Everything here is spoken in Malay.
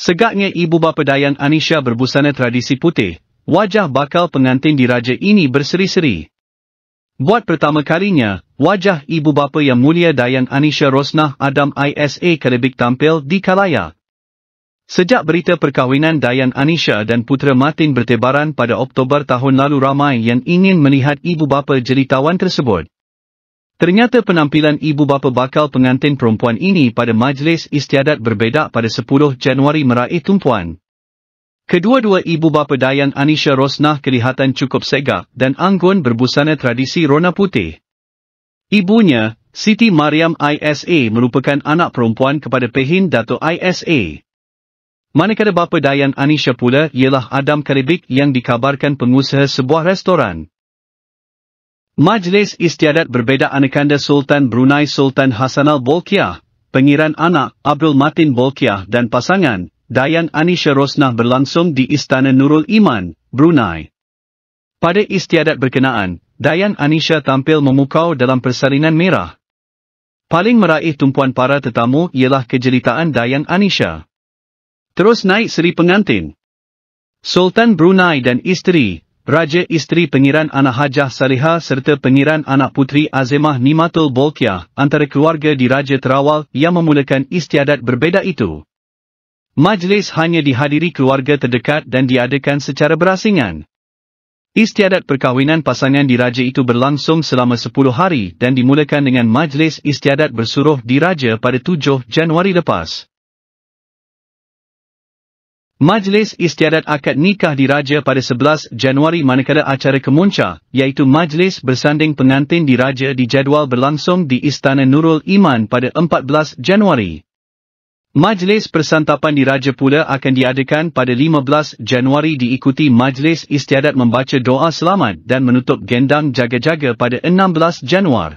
Segaknya ibu bapa Dayan Anisha berbusana tradisi putih, wajah bakal pengantin diraja ini berseri-seri. Buat pertama kalinya, wajah ibu bapa yang mulia Dayan Anisha Rosnah Adam ISA Kelebik tampil di Kalaya. Sejak berita perkahwinan Dayan Anisha dan putera Martin bertebaran pada Oktober tahun lalu ramai yang ingin melihat ibu bapa jeritawan tersebut. Ternyata penampilan ibu bapa bakal pengantin perempuan ini pada majlis istiadat berbeda pada 10 Januari meraih tumpuan. Kedua-dua ibu bapa dayang Anisha Rosnah kelihatan cukup segar dan anggun berbusana tradisi rona putih. Ibunya, Siti Mariam ISA merupakan anak perempuan kepada pehin Dato' ISA. Manakala bapa dayang Anisha pula ialah Adam Karibik yang dikabarkan pengusaha sebuah restoran. Majlis istiadat berbeda anakanda Sultan Brunei Sultan Hassanal Bolkiah, pengiran anak Abdul Matin Bolkiah dan pasangan Dayan Anisha Rosnah berlangsung di Istana Nurul Iman, Brunei. Pada istiadat berkenaan, Dayan Anisha tampil memukau dalam persalinan merah. Paling meraih tumpuan para tetamu ialah kejelitaan Dayan Anisha. Terus naik seri pengantin. Sultan Brunei dan isteri, Raja Isteri Pengiran Anak Hajah Salihah serta Pengiran Anak Putri Azimah Nimatul Bolkiah antara keluarga di Raja Terawal yang memulakan istiadat berbeda itu. Majlis hanya dihadiri keluarga terdekat dan diadakan secara berasingan. Istiadat perkahwinan pasangan di Raja itu berlangsung selama 10 hari dan dimulakan dengan majlis istiadat bersuruh di Raja pada 7 Januari lepas. Majlis istiadat akad nikah diraja pada 11 Januari manakala acara kemuncak, iaitu majlis bersanding pengantin diraja dijadual berlangsung di Istana Nurul Iman pada 14 Januari. Majlis persantapan diraja pula akan diadakan pada 15 Januari diikuti majlis istiadat membaca doa selamat dan menutup gendang jaga-jaga pada 16 Januari.